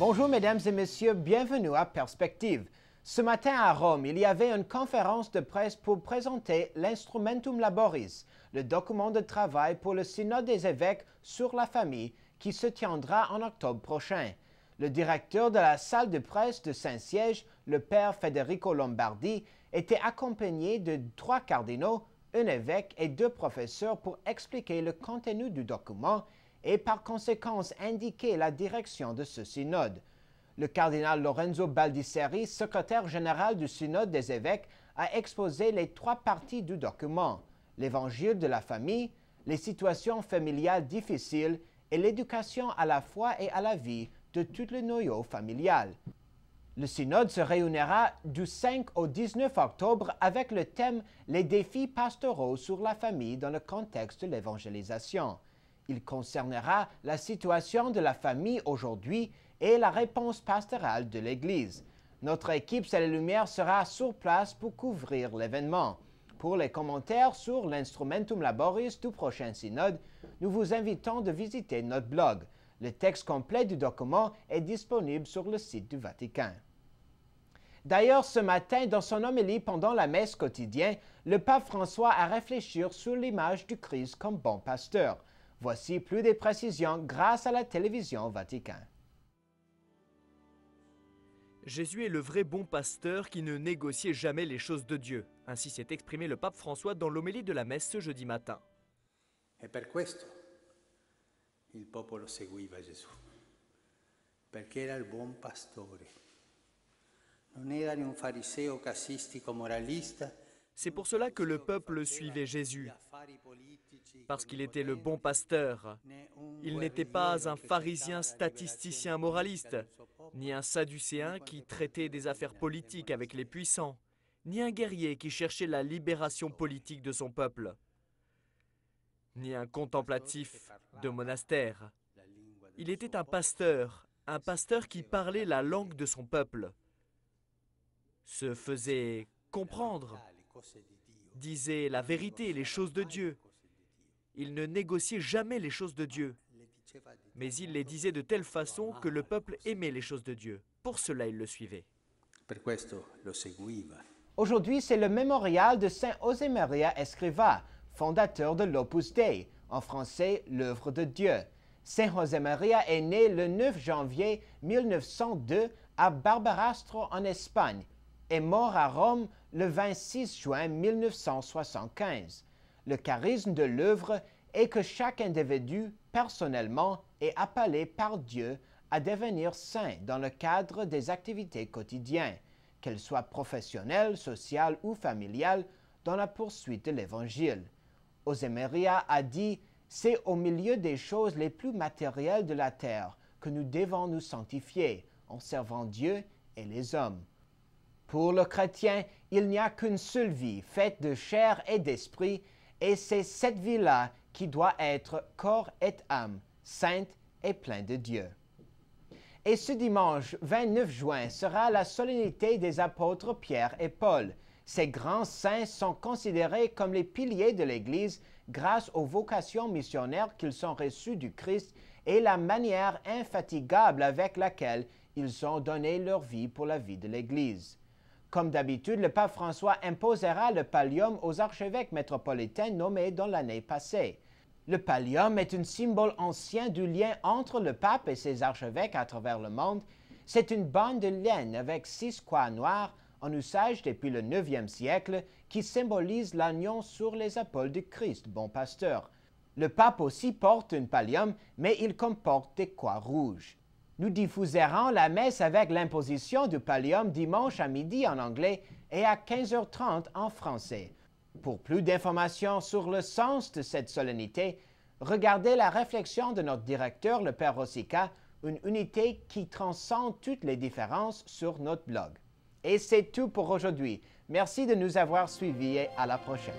Bonjour mesdames et messieurs, bienvenue à Perspective. Ce matin à Rome, il y avait une conférence de presse pour présenter l'Instrumentum Laboris, le document de travail pour le Synode des évêques sur la famille qui se tiendra en octobre prochain. Le directeur de la salle de presse de Saint-Siège, le père Federico Lombardi, était accompagné de trois cardinaux, un évêque et deux professeurs pour expliquer le contenu du document et par conséquence indiquer la direction de ce synode. Le cardinal Lorenzo Baldisseri, secrétaire général du synode des évêques, a exposé les trois parties du document, l'évangile de la famille, les situations familiales difficiles et l'éducation à la foi et à la vie de tout le noyau familial. Le synode se réunira du 5 au 19 octobre avec le thème Les défis pastoraux sur la famille dans le contexte de l'évangélisation. Il concernera la situation de la famille aujourd'hui et la réponse pastorale de l'Église. Notre équipe C'est Lumière sera sur place pour couvrir l'événement. Pour les commentaires sur l'instrumentum laboris du prochain synode, nous vous invitons de visiter notre blog. Le texte complet du document est disponible sur le site du Vatican. D'ailleurs, ce matin, dans son homélie pendant la messe quotidienne, le pape François a réfléchi sur l'image du Christ comme bon pasteur. Voici plus de précisions grâce à la télévision Vatican. Jésus est le vrai bon pasteur qui ne négociait jamais les choses de Dieu. Ainsi s'est exprimé le pape François dans l'homélie de la messe ce jeudi matin. Et per un C'est pour cela que le peuple suivait Jésus parce qu'il était le bon pasteur. Il n'était pas un pharisien statisticien moraliste, ni un sadducéen qui traitait des affaires politiques avec les puissants, ni un guerrier qui cherchait la libération politique de son peuple, ni un contemplatif de monastère. Il était un pasteur, un pasteur qui parlait la langue de son peuple, se faisait comprendre, disait la vérité, et les choses de Dieu, il ne négociait jamais les choses de Dieu, mais il les disait de telle façon que le peuple aimait les choses de Dieu. Pour cela, il le suivait. Aujourd'hui, c'est le mémorial de Saint José Maria Escriva, fondateur de l'Opus Dei, en français l'œuvre de Dieu. Saint José Josemaria est né le 9 janvier 1902 à Barbarastro en Espagne et mort à Rome le 26 juin 1975. Le charisme de l'œuvre est que chaque individu, personnellement, est appelé par Dieu à devenir saint dans le cadre des activités quotidiennes, qu'elles soient professionnelles, sociales ou familiales, dans la poursuite de l'Évangile. Osemeria a dit, C'est au milieu des choses les plus matérielles de la terre que nous devons nous sanctifier en servant Dieu et les hommes. Pour le chrétien, il n'y a qu'une seule vie, faite de chair et d'esprit, et c'est cette vie-là qui doit être corps et âme, sainte et pleine de Dieu. Et ce dimanche 29 juin sera la solennité des apôtres Pierre et Paul. Ces grands saints sont considérés comme les piliers de l'Église grâce aux vocations missionnaires qu'ils ont reçues du Christ et la manière infatigable avec laquelle ils ont donné leur vie pour la vie de l'Église. Comme d'habitude, le pape François imposera le pallium aux archevêques métropolitains nommés dans l'année passée. Le pallium est un symbole ancien du lien entre le pape et ses archevêques à travers le monde. C'est une bande de laine avec six croix noires, en usage depuis le 9e siècle qui symbolise l'agnon sur les épaules du Christ, bon pasteur. Le pape aussi porte un pallium, mais il comporte des croix rouges. Nous diffuserons la messe avec l'imposition du pallium dimanche à midi en anglais et à 15h30 en français. Pour plus d'informations sur le sens de cette solennité, regardez la réflexion de notre directeur, le Père Rossica, une unité qui transcende toutes les différences sur notre blog. Et c'est tout pour aujourd'hui. Merci de nous avoir suivis et à la prochaine.